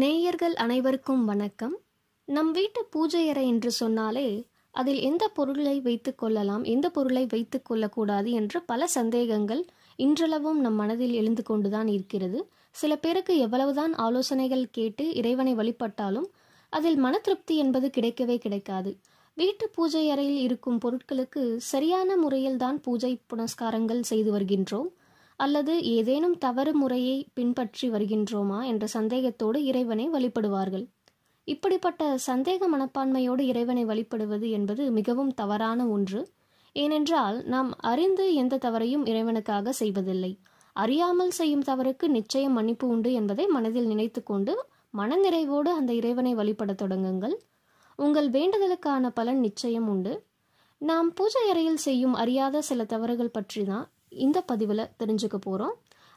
நேயர்கள் அனைவருக்கும் வணக்கம் நம் வீட்டு பூஜை அறை என்று சொன்னாலே அதில் எந்த பொருளை வைத்துக் கொள்ளலாம் எந்த பொருளை வைத்துக் கொள்ளக்கூடாது என்று பல சந்தேகங்கள் இன்றளவும் நம் மனதில் எழுந்து கொண்டுதான் இருக்கிறது சில பேருக்கு எவ்வளவுதான் ஆலோசனைகள் கேட்டு இறைவனை வழிபட்டாலும் அதில் மன திருப்தி என்பது கிடைக்கவே கிடைக்காது வீட்டு பூஜை அறையில் இருக்கும் பொருட்களுக்கு சரியான முறையில் தான் பூஜை புனஸ்காரங்கள் செய்து வருகின்றோம் அல்லது ஏதேனும் தவறு முறையை பின்பற்றி வருகின்றோமா என்ற சந்தேகத்தோடு இறைவனை வழிபடுவார்கள் இப்படிப்பட்ட சந்தேக மனப்பான்மையோடு இறைவனை வழிபடுவது என்பது மிகவும் தவறான ஒன்று ஏனென்றால் நாம் அறிந்து எந்த தவறையும் இறைவனுக்காக செய்வதில்லை அறியாமல் செய்யும் தவறுக்கு நிச்சயம் மன்னிப்பு உண்டு என்பதை மனதில் நினைத்து கொண்டு மனநிறைவோடு அந்த இறைவனை வழிபடத் தொடங்குங்கள் உங்கள் வேண்டுதலுக்கான பலன் நிச்சயம் உண்டு நாம் பூஜை அறையில் செய்யும் அறியாத சில தவறுகள் பற்றி தான் இந்த பதிவில் தெரிஞ்சுக்க போகிறோம்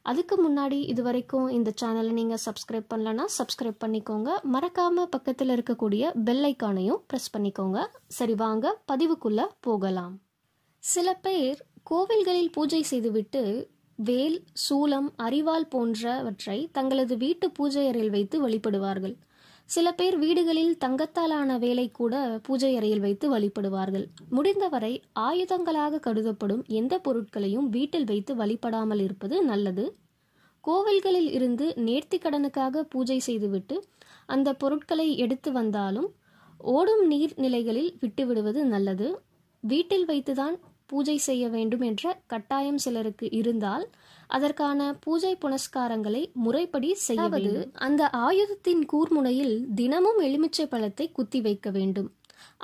அதுக்கு முன்னாடி இது வரைக்கும் இந்த சேனலை நீங்கள் சப்ஸ்கிரைப் பண்ணலன்னா சப்ஸ்கிரைப் பண்ணிக்கோங்க மறக்காமல் பக்கத்தில் இருக்கக்கூடிய பெல்லைக்கானையும் ப்ரெஸ் பண்ணிக்கோங்க சரி வாங்க பதிவுக்குள்ளே போகலாம் சில பேர் கோவில்களில் பூஜை செய்துவிட்டு வேல் சூலம் அரிவாள் போன்றவற்றை தங்களது வீட்டு பூஜை அறையில் வைத்து வழிபடுவார்கள் சில பேர் வீடுகளில் தங்கத்தாலான வேலை கூட பூஜை அறையில் வைத்து வழிபடுவார்கள் முடிந்தவரை ஆயுதங்களாக கருதப்படும் எந்த பொருட்களையும் வீட்டில் வைத்து வழிபடாமல் இருப்பது நல்லது கோவில்களில் இருந்து நேர்த்தி கடனுக்காக பூஜை செய்துவிட்டு அந்த பொருட்களை எடுத்து வந்தாலும் ஓடும் நீர் நிலைகளில் விட்டுவிடுவது நல்லது வீட்டில் வைத்துதான் பூஜை செய்ய வேண்டும் என்ற கட்டாயம் சிலருக்கு இருந்தால் அதற்கான பூஜை புனஸ்காரங்களை முறைப்படி செய்வது அந்த ஆயுதத்தின் கூர்முனையில் தினமும் எலுமிச்சை பழத்தை குத்தி வைக்க வேண்டும்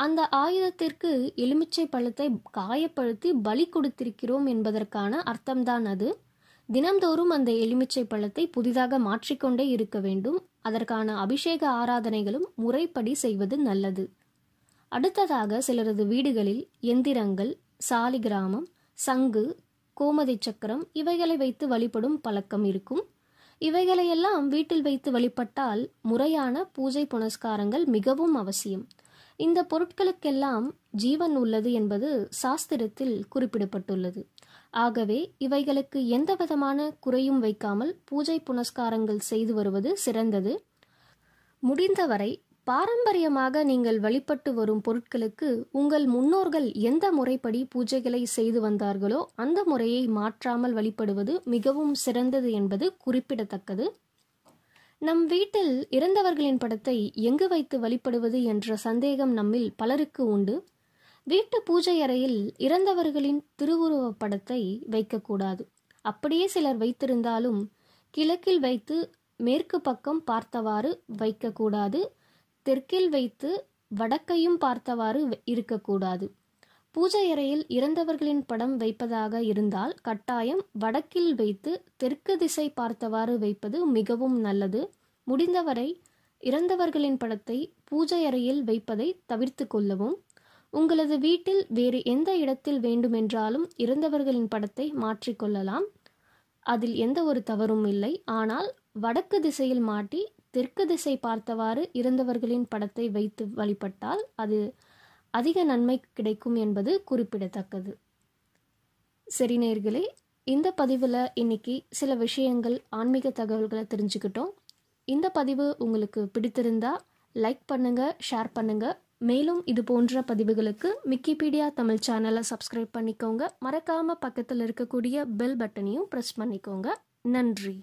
அந்த ஆயுதத்திற்கு எலுமிச்சை பழத்தை காயப்படுத்தி பலி கொடுத்திருக்கிறோம் என்பதற்கான அர்த்தம்தான் அது தினம்தோறும் அந்த எலுமிச்சை பழத்தை புதிதாக மாற்றிக்கொண்டே இருக்க வேண்டும் அதற்கான அபிஷேக ஆராதனைகளும் முறைப்படி செய்வது நல்லது அடுத்ததாக சிலரது வீடுகளில் எந்திரங்கள் சாலிகிராமம் சங்கு கோமதி சக்கரம் இவைகளை வைத்து வழிபடும் பழக்கம் இருக்கும் இவைகளையெல்லாம் வீட்டில் வைத்து வழிபட்டால் முறையான பூஜை புனஸ்காரங்கள் மிகவும் அவசியம் இந்த பொருட்களுக்கெல்லாம் ஜீவன் உள்ளது என்பது சாஸ்திரத்தில் குறிப்பிடப்பட்டுள்ளது ஆகவே இவைகளுக்கு எந்த விதமான குறையும் வைக்காமல் பூஜை புனஸ்காரங்கள் செய்து வருவது சிறந்தது முடிந்தவரை பாரம்பரியமாக நீங்கள் வழிபட்டு வரும் பொருட்களுக்கு உங்கள் முன்னோர்கள் எந்த முறைப்படி பூஜைகளை செய்து வந்தார்களோ அந்த முறையை மாற்றாமல் வழிபடுவது மிகவும் சிறந்தது என்பது குறிப்பிடத்தக்கது நம் வீட்டில் இறந்தவர்களின் படத்தை எங்கு வைத்து வழிபடுவது என்ற சந்தேகம் நம்மில் பலருக்கு உண்டு வீட்டு பூஜை அறையில் இறந்தவர்களின் திருவுருவ படத்தை வைக்கக்கூடாது அப்படியே சிலர் வைத்திருந்தாலும் கிழக்கில் வைத்து மேற்கு பக்கம் பார்த்தவாறு வைக்கக்கூடாது தெற்கில் வைத்து வடக்கையும் பார்த்தவாறு இருக்கக்கூடாது பூஜை அறையில் இறந்தவர்களின் படம் வைப்பதாக இருந்தால் கட்டாயம் வடக்கில் வைத்து தெற்கு திசை பார்த்தவாறு வைப்பது மிகவும் நல்லது முடிந்தவரை இறந்தவர்களின் படத்தை பூஜை அறையில் வைப்பதை தவிர்த்து கொள்ளவும் உங்களது வீட்டில் வேறு எந்த இடத்தில் வேண்டுமென்றாலும் இறந்தவர்களின் படத்தை மாற்றிக்கொள்ளலாம் அதில் எந்த ஒரு தவறும் இல்லை ஆனால் வடக்கு திசையில் மாட்டி தெற்கு திசை பார்த்தவாறு இறந்தவர்களின் படத்தை வைத்து வழிபட்டால் அது அதிக நன்மை கிடைக்கும் என்பது குறிப்பிடத்தக்கது சரி நேர்களே இந்த பதிவில் இன்னைக்கு சில விஷயங்கள் ஆன்மீக தகவல்களை தெரிஞ்சுக்கிட்டோம் இந்த பதிவு உங்களுக்கு பிடித்திருந்தா லைக் பண்ணுங்கள் ஷேர் பண்ணுங்கள் மேலும் இது போன்ற பதிவுகளுக்கு விக்கிபீடியா தமிழ் சேனலை சப்ஸ்கிரைப் பண்ணிக்கோங்க மறக்காமல் பக்கத்தில் இருக்கக்கூடிய பெல் பட்டனையும் ப்ரெஸ் பண்ணிக்கோங்க நன்றி